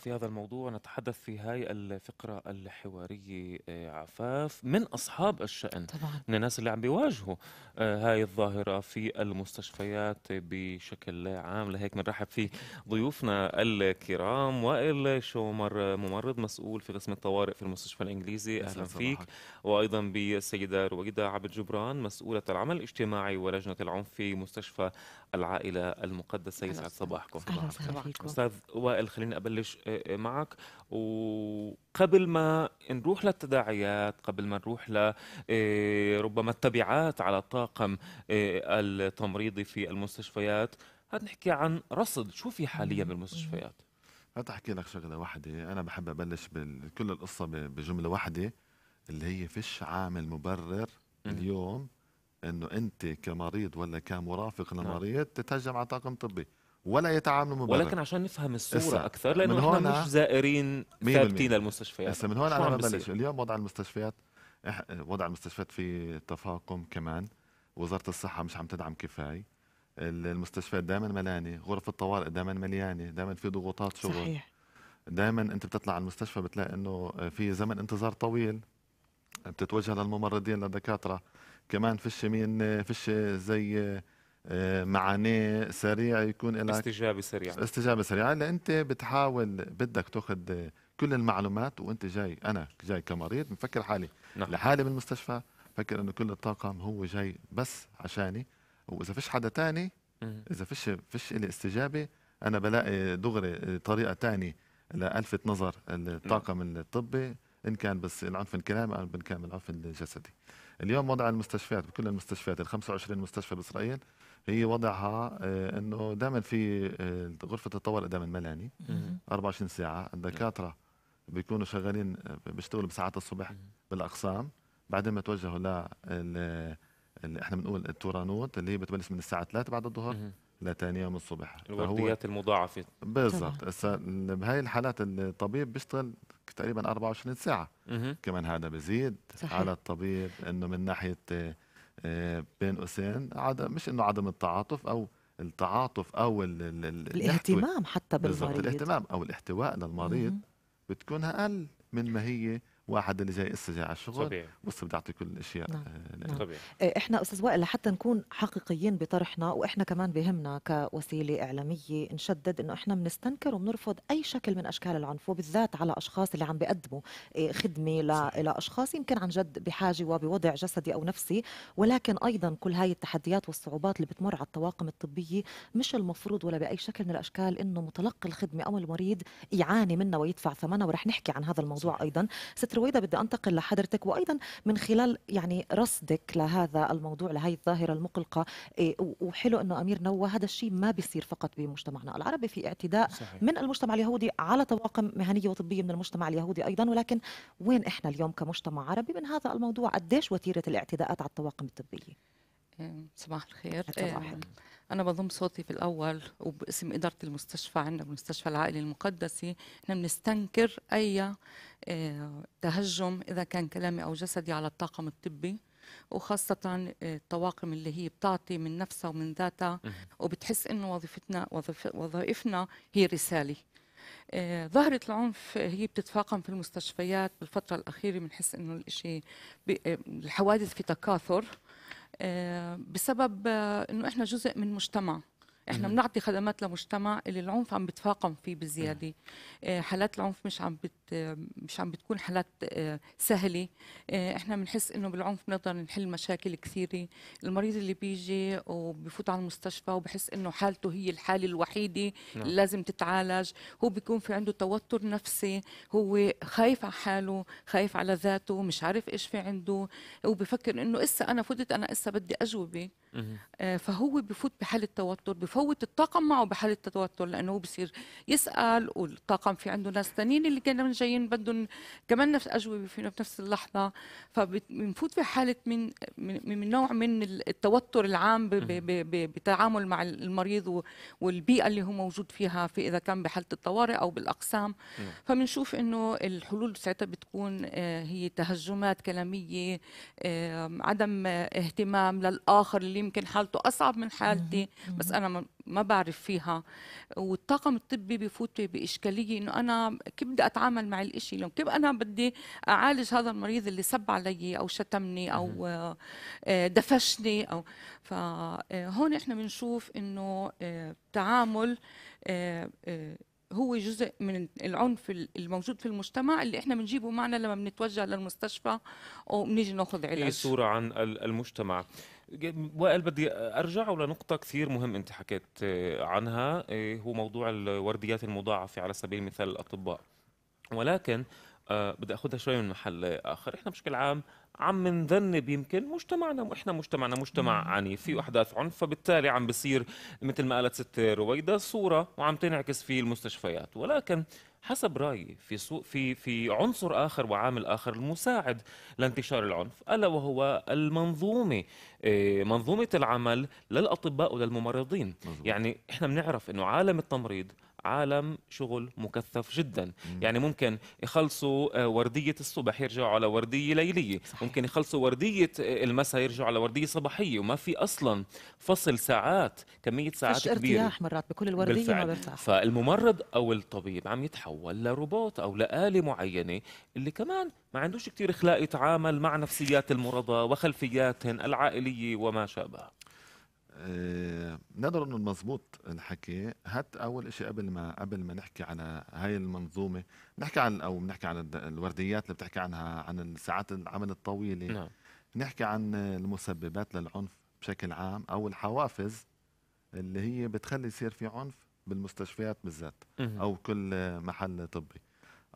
في هذا الموضوع نتحدث في هاي الفقرة الحوارية آه، عفاف من أصحاب الشأن طبعا. من الناس اللي عم بيواجهوا آه، هاي الظاهرة في المستشفيات بشكل عام لهيك بنرحب في ضيوفنا الكرام وائل شومر ممرض مسؤول في قسم الطوارئ في المستشفى الإنجليزي أهلا فيك وأيضا بالسيدة رويدة عبد جبران مسؤولة العمل الاجتماعي ولجنة العنف في مستشفى العائلة المقدسة يسعد صباحكم أهلا صباحكم أستاذ وائل خليني أبلش آه، إيه، معك وقبل ما نروح للتداعيات قبل ما نروح ل إيه، ربما التبعات على الطاقم إيه، التمريضي في المستشفيات هات نحكي عن رصد شو في حاليا بالمستشفيات هات احكي لك شغله واحده انا بحب ابلش بكل القصه بجمله واحده اللي هي فيش عامل مبرر اليوم انه انت كمريض ولا كمرافق نعم. لمريض تتهجم على طاقم طبي ولا يتعاملوا مبرر ولكن عشان نفهم الصوره اكثر لانه احنا هنا مش زائرين ثابتين للمستشفيات هسه من هون انا ببلش اليوم وضع المستشفيات إح... وضع المستشفيات في تفاقم كمان وزاره الصحه مش عم تدعم كفايه المستشفيات دائما ملانه غرف الطوارئ دائما مليانه دائما في ضغوطات شغل صحيح دائما انت بتطلع على المستشفى بتلاقي انه في زمن انتظار طويل بتتوجه للممرضين للدكاتره كمان فيش مين فيش زي آه، معاناه سريع يكون لك استجابه سريعه استجابه سريعه هلا انت بتحاول بدك تاخذ كل المعلومات وانت جاي انا جاي كمريض مفكر حالي نعم. لحالي بالمستشفى فكر انه كل الطاقم هو جاي بس عشاني واذا فيش حدا تاني اذا فيش فيش لي استجابه انا بلاقي دغري طريقه تاني لالفت نظر الطاقم نعم. الطبي ان كان بس العنف الكلامي او ان كان بالعنف الجسدي اليوم وضع المستشفيات بكل المستشفيات ال 25 مستشفى باسرائيل هي وضعها آه، انه دائما في آه، غرفه الطوارئ دائما ملاني 24 ساعه الدكاتره بيكونوا شغالين آه، بيشتغلوا بساعات الصبح بالاقسام بعدين بتوجهوا ل اللي احنا بنقول التورانوت اللي هي بتبلش من الساعه 3 بعد الظهر لثاني يوم الصبح الورديات المضاعفه بالضبط بهاي الحالات الطبيب بيشتغل تقريبا 24 ساعه كمان هذا بزيد صحيح. على الطبيب انه من ناحيه بين قوسين عدم مش انه عدم التعاطف او التعاطف او الـ الـ الاهتمام حتى بالمريض بالضبط الاهتمام او الاحتواء للمريض بتكون اقل من ما هي واحد اللي جاي اسا جاي على الشغل بس بدي اعطي كل الاشياء نعم. آه، نعم. طبيعي آه، احنا استاذ وائل لحتى نكون حقيقيين بطرحنا واحنا كمان بهمنا كوسيله اعلاميه نشدد انه احنا بنستنكر وبنرفض اي شكل من اشكال العنف وبالذات على اشخاص اللي عم بيقدموا آه، خدمه لاشخاص يمكن عن جد بحاجه وبوضع جسدي او نفسي ولكن ايضا كل هاي التحديات والصعوبات اللي بتمر على الطواقم الطبيه مش المفروض ولا باي شكل من الاشكال انه متلقي الخدمه او المريض يعاني منها ويدفع ثمنها ورح نحكي عن هذا الموضوع ايضا ستر رويدة بدي أنتقل لحضرتك وأيضا من خلال يعني رصدك لهذا الموضوع لهي الظاهرة المقلقة إيه، وحلو أنه أمير نوه هذا الشيء ما بيصير فقط بمجتمعنا العربي في اعتداء صحيح. من المجتمع اليهودي على طواقم مهنية وطبية من المجتمع اليهودي أيضا ولكن وين إحنا اليوم كمجتمع عربي من هذا الموضوع قديش وتيرة الاعتداءات على الطواقم الطبية إيه، صباح الخير صباح إيه، انا بضم صوتي في الاول وباسم اداره المستشفى عندنا بمستشفى العائله المقدسه احنا بنستنكر اي آه، تهجم اذا كان كلامي او جسدي على الطاقم الطبي وخاصة آه، الطواقم اللي هي بتعطي من نفسها ومن ذاتها وبتحس انه وظيفتنا وظيف وظائفنا هي رسالة آه، ظاهرة العنف هي بتتفاقم في المستشفيات بالفترة الأخيرة بنحس إنه الإشي الحوادث في تكاثر آه، بسبب آه، انه احنا جزء من مجتمع احنا بنعطي خدمات لمجتمع اللي العنف عم بتفاقم فيه بزياده آه، حالات العنف مش عم بت مش عم بتكون حالات آه، سهله آه، احنا بنحس انه بالعنف بنقدر نحل مشاكل كثيره المريض اللي بيجي وبفوت على المستشفى وبحس انه حالته هي الحاله الوحيده نعم. لازم تتعالج هو بيكون في عنده توتر نفسي هو خايف على حاله خايف على ذاته مش عارف ايش في عنده وبفكر انه اسا انا فتت انا اسا بدي اجوبه آه فهو بفوت بحاله توتر بفوت الطاقم معه بحاله توتر لانه بصير يسال والطاقم في عنده ناس ثانيين اللي كانوا جايين بدهم كمان نفس اجوبه في نفس اللحظه فبنفوت بحاله من من نوع من التوتر العام بتعامل مع المريض والبيئه اللي هو موجود فيها في اذا كان بحاله الطوارئ او بالاقسام نعم. فبنشوف انه الحلول ساعتها بتكون آه هي تهجمات كلاميه آه عدم اهتمام للاخر اللي يمكن حالته أصعب من حالتي بس أنا ما بعرف فيها والطاقم الطبي بفوت بإشكالية إنه أنا كيف بدي أتعامل مع الإشي لو كيف أنا بدي أعالج هذا المريض اللي سب علي أو شتمني أو آه، دفشني أو فهون آه، إحنا بنشوف إنه آه، تعامل هو جزء من العنف الموجود في المجتمع اللي احنا بنجيبه معنا لما بنتوجه للمستشفى وبنيجي ناخذ علاج هي إيه صورة عن المجتمع وائل بدي ارجع لنقطه كثير مهم انت حكيت آه، عنها آه، هو موضوع الورديات المضاعفه على سبيل المثال الاطباء ولكن آه، بدي اخذها شوي من محل اخر احنا بشكل عام عم نذنب يمكن مجتمعنا احنا مجتمعنا مجتمع عنيف في احداث عنف فبالتالي عم بصير مثل ما قالت ست رويدا صوره وعم تنعكس في المستشفيات ولكن حسب رايي في سوء في في عنصر اخر وعامل اخر المساعد لانتشار العنف الا وهو المنظومه آه، منظومه العمل للاطباء وللممرضين مزبوط. يعني احنا بنعرف انه عالم التمريض عالم شغل مكثف جدا مم. يعني ممكن يخلصوا آه، ورديه الصبح يرجعوا على ورديه ليليه صحيح. ممكن يخلصوا ورديه آه، المساء يرجعوا على ورديه صباحيه وما في اصلا فصل ساعات كميه ساعات كبيره ارتياح مرات بكل الورديه بالفعل. ما برتاح فالممرض او الطبيب عم يتحول لروبوت او لآلة معينه اللي كمان ما عندوش كثير اخلاق يتعامل مع نفسيات المرضى وخلفياتهم العائليه وما شابه نقدر انه المضبوط الحكي هات اول شيء قبل ما قبل ما نحكي على هاي المنظومه نحكي عن او بنحكي عن الورديات اللي بتحكي عنها عن الساعات العمل الطويله نعم. نحكي عن المسببات للعنف بشكل عام او الحوافز اللي هي بتخلي يصير في عنف بالمستشفيات بالذات او كل محل طبي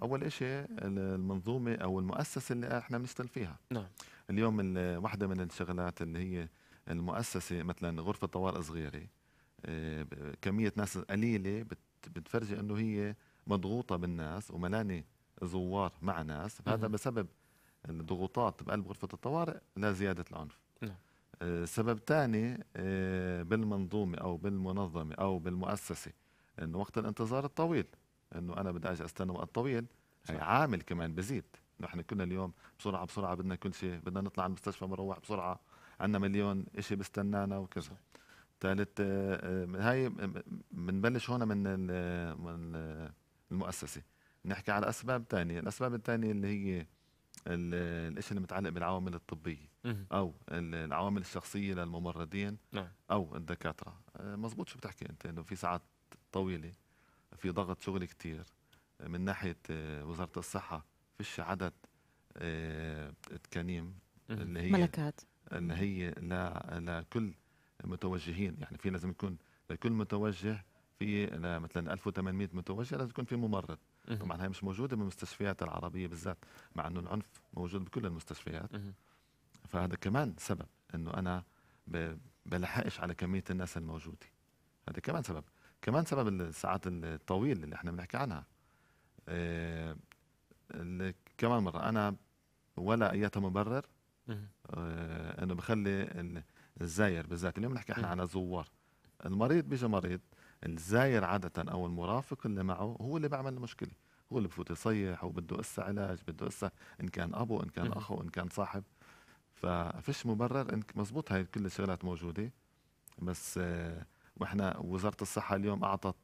اول شيء المنظومه او المؤسسه اللي احنا بنشتغل فيها نعم اليوم واحده من الشغلات اللي هي المؤسسه مثلا غرفه طوارئ صغيره آه، كميه ناس قليله بتفرجي انه هي مضغوطه بالناس وملانه زوار مع ناس هذا بسبب الضغوطات بقلب غرفه الطوارئ لزياده العنف نعم. آه، سبب ثاني آه، بالمنظومه او بالمنظمه او بالمؤسسه انه وقت الانتظار الطويل انه انا بدي اجي استنى وقت طويل هي عامل كمان بزيد نحن كنا اليوم بسرعه بسرعه بدنا كل شيء بدنا نطلع على المستشفى مروح بسرعه عندنا مليون شيء بستنانا وكذا ثالث آه، آه، هاي بنبلش آه، هون من من المؤسسه نحكي على اسباب ثانيه الاسباب الثانيه اللي هي الشيء اللي متعلق بالعوامل الطبيه او العوامل الشخصيه للممرضين نعم. او الدكاتره مزبوط شو بتحكي انت انه في ساعات طويله في ضغط شغل كتير من ناحيه وزاره الصحه فيش عدد تكانيم اللي هي ملكات ان هي لا كل متوجهين يعني في لازم يكون لكل متوجه في مثلا 1800 متوجه لازم يكون في ممرض طبعا هي مش موجوده بالمستشفيات العربيه بالذات مع انه العنف موجود بكل المستشفيات فهذا كمان سبب انه انا بلحقش على كميه الناس الموجوده هذا كمان سبب كمان سبب الساعات الطويله اللي احنا بنحكي عنها آه، كمان مره انا ولا اياتها مبرر آه انه بخلي الزاير بالذات اليوم بنحكي احنا على زوار المريض بيجي مريض الزاير عادة أو المرافق اللي معه هو اللي بيعمل المشكلة هو اللي بفوت يصيح وبده قصة علاج بده قصة إن كان أبو إن كان أخو إن كان صاحب ففيش مبرر إنك مزبوط هاي كل الشغلات موجودة بس آه وإحنا وزارة الصحة اليوم أعطت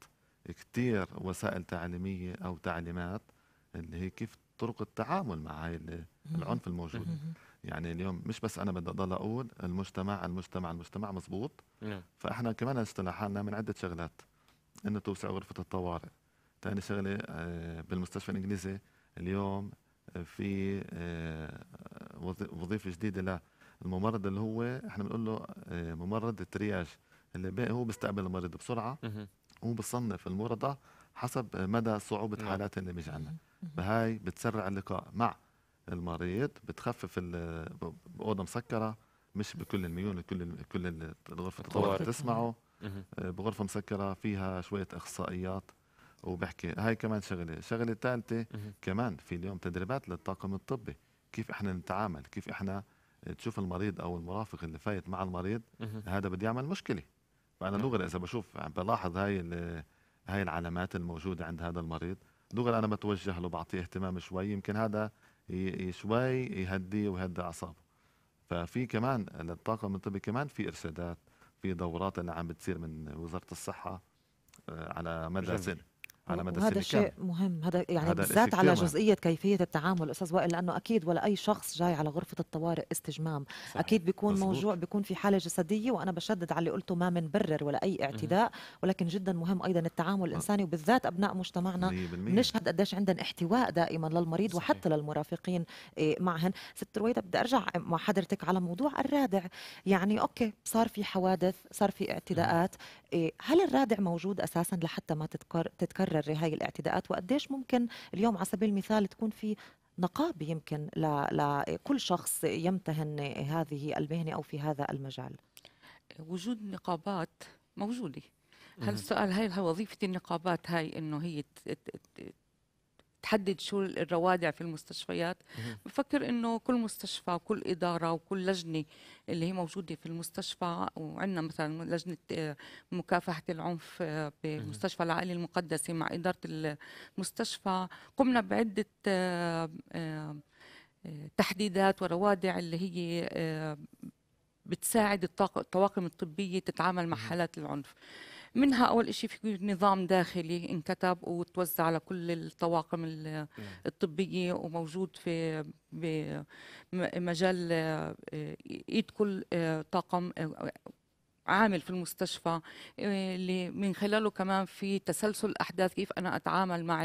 كتير وسائل تعليمية أو تعليمات اللي هي كيف طرق التعامل مع هاي العنف الموجود يعني اليوم مش بس انا بدي اضل اقول المجتمع المجتمع المجتمع مزبوط نعم. فاحنا كمان نشتغل حالنا من عده شغلات انه توسع غرفه الطوارئ ثاني شغله آه، بالمستشفى الانجليزي اليوم آه، في آه، وظيفه جديده للممرض اللي هو احنا بنقول له ممرض الترياج اللي هو بيستقبل المريض بسرعه هو بصنف المرضى حسب مدى صعوبه نعم. حالات اللي بيجي عندنا بهاي بتسرع اللقاء مع المريض بتخفف باوضه مسكره مش بكل الميول كل كل الغرفه الطوارئ بتسمعه آه، بغرفه مسكره فيها شويه اخصائيات وبحكي هاي كمان شغله الشغله الثالثه كمان في اليوم تدريبات للطاقم الطبي كيف احنا نتعامل كيف احنا تشوف المريض او المرافق اللي فايت مع المريض هذا بدي يعمل مشكله فانا دغري اذا بشوف بلاحظ هاي هاي العلامات الموجوده عند هذا المريض دغري انا بتوجه له بعطيه اهتمام شوي يمكن هذا شوي يهديه ويهدي اعصابه ففي كمان الطاقم الطبي كمان في ارشادات في دورات اللي عم بتصير من وزاره الصحه آه، على مدى سنه على مدى السنه شيء كامل. مهم هذا يعني بالذات على جزئيه كيفيه التعامل استاذ وائل لانه اكيد ولا اي شخص جاي على غرفه الطوارئ استجمام صحيح. اكيد بيكون مزبوط. موجوع بيكون في حاله جسديه وانا بشدد على اللي قلته ما منبرر ولا اي اعتداء م ولكن جدا مهم ايضا التعامل الانساني وبالذات ابناء مجتمعنا 100%. نشهد قديش عندنا احتواء دائما للمريض صحيح. وحتى للمرافقين إيه، معهن ست رويده بدي ارجع مع حضرتك على موضوع الرادع يعني اوكي صار في حوادث صار في اعتداءات إيه هل الرادع موجود اساسا لحتى ما تتكرر تجري هاي الاعتداءات وقديش ممكن اليوم على سبيل المثال تكون في نقابه يمكن لكل شخص يمتهن هذه المهنه او في هذا المجال وجود نقابات موجوده هل نعم. السؤال هاي وظيفه النقابات هاي انه هي تحدد شو الروادع في المستشفيات بفكر انه كل مستشفى وكل اداره وكل لجنه اللي هي موجوده في المستشفى وعندنا مثلا لجنه آه، مكافحه العنف آه، بمستشفى العائله المقدسه مع اداره المستشفى قمنا بعده آه، تحديدات وروادع اللي هي بتساعد الطواقم الطبيه تتعامل مع حالات العنف منها أول إشي في نظام داخلي انكتب وتوزع على كل الطواقم نعم. الطبية وموجود في مجال إيد آه، كل آه، طاقم آه، عامل في المستشفى اللي من خلاله كمان في تسلسل احداث كيف انا اتعامل مع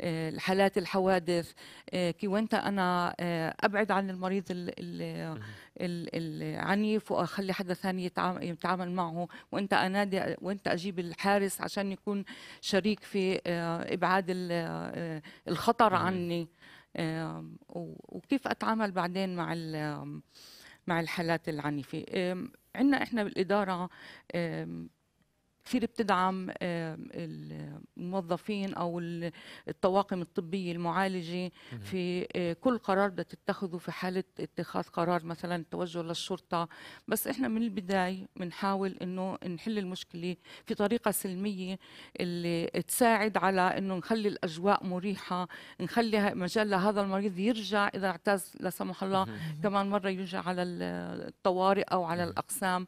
آه، حالات الحوادث آه، وانت انا آه، ابعد عن المريض العنيف واخلي حدا ثاني يتعامل معه وانت انادي وانت اجيب الحارس عشان يكون شريك في ابعاد الخطر عني وكيف اتعامل بعدين مع مع الحالات العنيفه عندنا احنا بالاداره كثير بتدعم الموظفين او الطواقم الطبيه المعالجه في آه، كل قرار بدها تتخذه في حاله اتخاذ قرار مثلا التوجه للشرطه بس احنا من البدايه بنحاول انه نحل المشكله في طريقه سلميه اللي تساعد على انه نخلي الاجواء مريحه نخلي مجال لهذا المريض يرجع اذا اعتز لا سمح الله كمان مره يرجع على الطوارئ او على الاقسام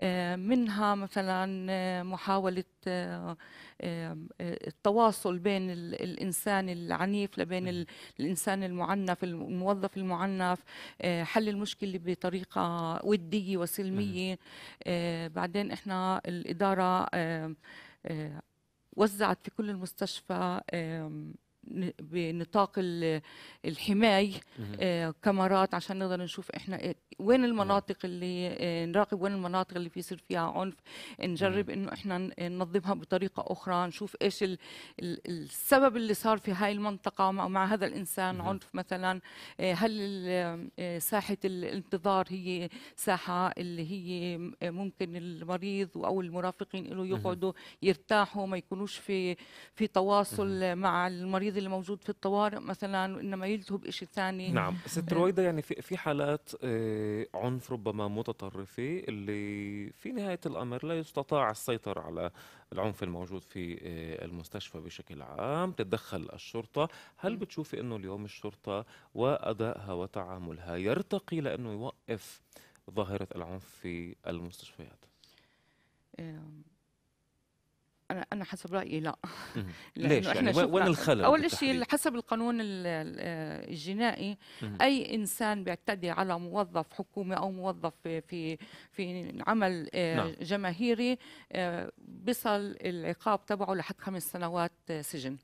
آه، منها مثلا آه، محاوله آه، آه، التواصل بين الانسان العنيف لبين الانسان المعنف الموظف المعنف آه، حل المشكله بطريقه وديه وسلميه بعدين احنا الاداره وزعت في كل المستشفى بنطاق الحماية آه، كاميرات عشان نقدر نشوف احنا إيه، وين المناطق اللي آه، نراقب وين المناطق اللي بيصير فيها عنف نجرب انه احنا ننظمها بطريقة اخرى نشوف ايش السبب اللي صار في هاي المنطقة مع هذا الانسان عنف مثلا آه، هل ساحة الانتظار هي ساحة اللي هي ممكن المريض او المرافقين له يقعدوا يرتاحوا ما يكونوش في في تواصل مع المريض التمييز اللي موجود في الطوارئ مثلا انما يلتهوا شيء ثاني نعم ست آه. رويدا يعني في في حالات آه، عنف ربما متطرفه اللي في نهايه الامر لا يستطاع السيطره على العنف الموجود في آه، المستشفى بشكل عام تتدخل الشرطه هل بتشوفي انه اليوم الشرطه وادائها وتعاملها يرتقي لانه يوقف ظاهره العنف في المستشفيات انا انا حسب رايي لا ليش يعني وين الخلل اول شيء حسب القانون الجنائي اي انسان بيعتدي على موظف حكومي او موظف في في عمل آه، نعم. جماهيري آه، بصل العقاب تبعه لحد خمس سنوات آه، سجن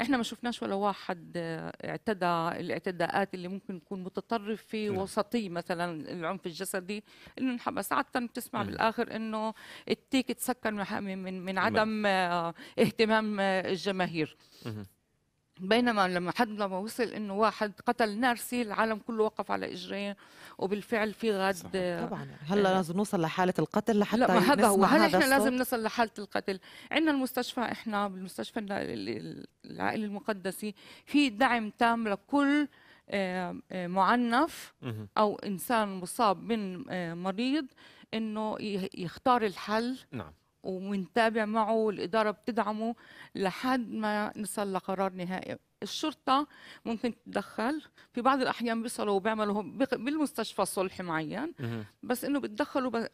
احنا ما شفناش ولا واحد آه، اعتدى الاعتداءات اللي ممكن تكون متطرف في نعم. وسطي مثلا العنف الجسدي انه انحبس عاده بتسمع نعم. بالاخر انه التيك تسكر من من, من عدم آه، اهتمام آه، الجماهير بينما لما حد لما وصل انه واحد قتل نارسي العالم كله وقف على اجريه وبالفعل في غد صحيح. آه، طبعا آه، هلا لازم نوصل لحاله القتل لحتى لا ما هذا هو هل احنا الصوت؟ لازم نصل لحاله القتل عندنا المستشفى احنا بالمستشفى العائله المقدسي في دعم تام لكل آه، معنف او انسان مصاب من مريض انه يختار الحل نعم ومنتابع معه والإدارة بتدعمه لحد ما نصل لقرار نهائي الشرطة ممكن تتدخل في بعض الأحيان بيصلوا وبيعملوا بالمستشفى صلح معين بس إنه بتدخلوا ب...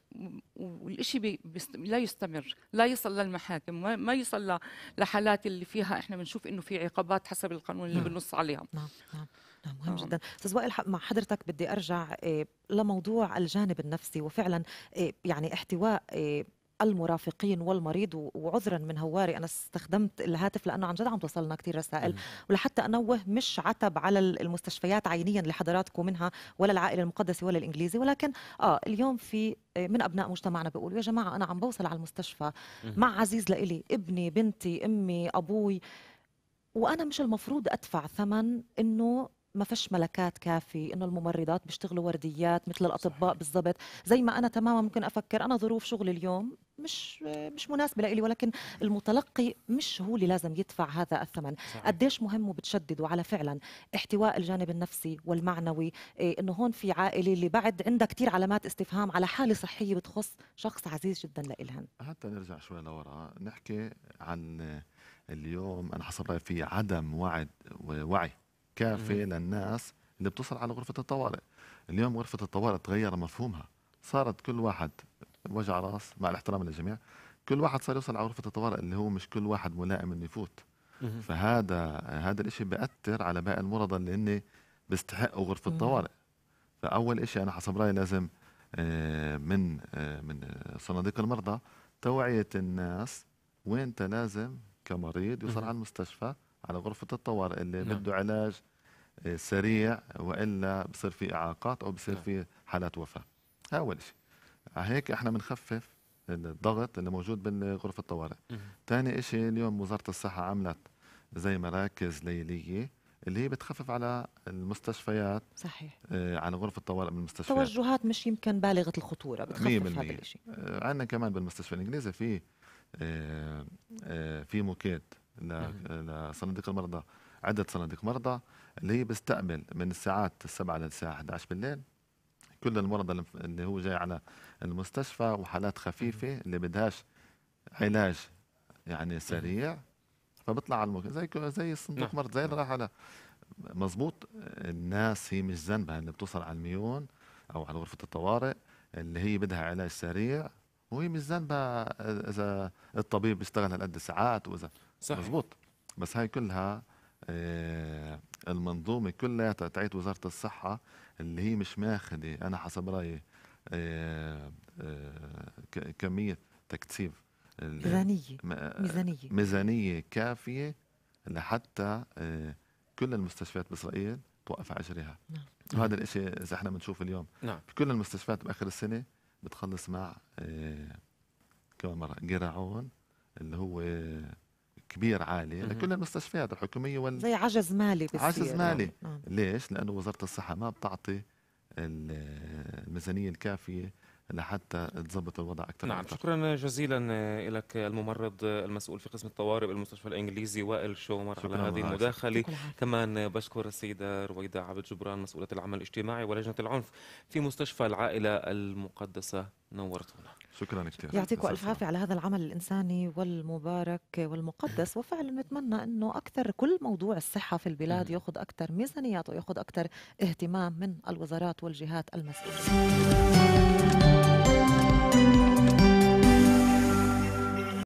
والإشي بي... لا يستمر لا يصل للمحاكم ما, يصل لحالات اللي فيها إحنا بنشوف إنه في عقابات حسب القانون اللي نعم. بنص عليها نعم نعم, نعم، مهم آه. جدا استاذ وائل مع حضرتك بدي ارجع آه، لموضوع الجانب النفسي وفعلا آه، يعني احتواء المرافقين والمريض وعذرا من هواري انا استخدمت الهاتف لانه عن جد عم توصلنا كثير رسائل ولحتى انوه مش عتب على المستشفيات عينيا لحضراتكم منها ولا العائله المقدسه ولا الانجليزي ولكن اه اليوم في آه، من ابناء مجتمعنا بيقولوا يا جماعه انا عم بوصل على المستشفى مع عزيز لإلي ابني بنتي امي ابوي وانا مش المفروض ادفع ثمن انه ما فيش ملكات كافي انه الممرضات بيشتغلوا ورديات مثل الاطباء بالضبط زي ما انا تماما ممكن افكر انا ظروف شغلي اليوم مش مش مناسبه لإلي ولكن المتلقي مش هو اللي لازم يدفع هذا الثمن صحيح. قديش مهم وبتشددوا على فعلا احتواء الجانب النفسي والمعنوي إيه انه هون في عائله اللي بعد عندها كثير علامات استفهام على حاله صحيه بتخص شخص عزيز جدا لإلهن حتى نرجع شوي لورا نحكي عن اليوم انا حسب رايي في عدم وعد ووعي كافي للناس اللي بتوصل على غرفة الطوارئ اليوم غرفة الطوارئ تغير مفهومها صارت كل واحد وجع راس مع الاحترام للجميع كل واحد صار يوصل على غرفة الطوارئ اللي هو مش كل واحد ملائم انه يفوت فهذا هذا الشيء بأثر على باقي المرضى اللي هن بيستحقوا غرفة الطوارئ فأول شيء أنا حسب رأيي لازم آه، من آه، من صناديق المرضى توعية الناس وين لازم كمريض يوصل على المستشفى على غرفة الطوارئ اللي نعم. بده علاج سريع والا بصير في اعاقات او بصير نعم. في حالات وفاه هذا اول شيء هيك احنا بنخفف الضغط اللي موجود بالغرفه الطوارئ ثاني شيء اليوم وزاره الصحه عملت زي مراكز ليليه اللي هي بتخفف على المستشفيات صحيح آه على غرف الطوارئ المستشفيات توجهات مش يمكن بالغه الخطوره بتخفف هذا الشيء آه عندنا كمان بالمستشفى الانجليزي في آه آه في موكيت نعم. لصناديق المرضى عده صناديق مرضى اللي هي بتستقبل من الساعات 7 للساعه 11 بالليل كل المرضى اللي هو جاي على المستشفى وحالات خفيفه اللي بدهاش علاج يعني سريع فبطلع على المكان زي زي صندوق نعم. مرض زي اللي نعم. راح على مزبوط الناس هي مش ذنبها اللي بتوصل على الميون او على غرفه الطوارئ اللي هي بدها علاج سريع وهي مش ذنبها اذا الطبيب بيشتغل هالقد ساعات واذا صحيح مزبوط بس هاي كلها آه، المنظومه كلها تعيد وزاره الصحه اللي هي مش ماخذه انا حسب رايي آه، آه، كميه تكتيف ميزانيه ميزانيه ميزانيه كافيه لحتى كل المستشفيات باسرائيل توقف عشرها نعم. وهذا الاشي اذا احنا بنشوف اليوم نعم. كل المستشفيات باخر السنه بتخلص مع كمان مره جرعون اللي هو كبير عالي لكل المستشفيات الحكوميه وال زي عجز مالي بصير عجز يعني. مالي نعم. ليش؟ لانه وزاره الصحه ما بتعطي الميزانيه الكافيه لحتى تظبط الوضع اكثر نعم أكثر. شكرا جزيلا لك الممرض المسؤول في قسم الطوارئ بالمستشفى الانجليزي وائل شومر على هذه المداخله كمان بشكر السيده رويده عبد جبران مسؤوله العمل الاجتماعي ولجنه العنف في مستشفى العائله المقدسه نورتونا شكرا كثير يعطيكم الف عافيه على هذا العمل الانساني والمبارك والمقدس وفعلا نتمنى انه اكثر كل موضوع الصحه في البلاد ياخذ اكثر ميزانيات وياخذ اكثر اهتمام من الوزارات والجهات المسؤوله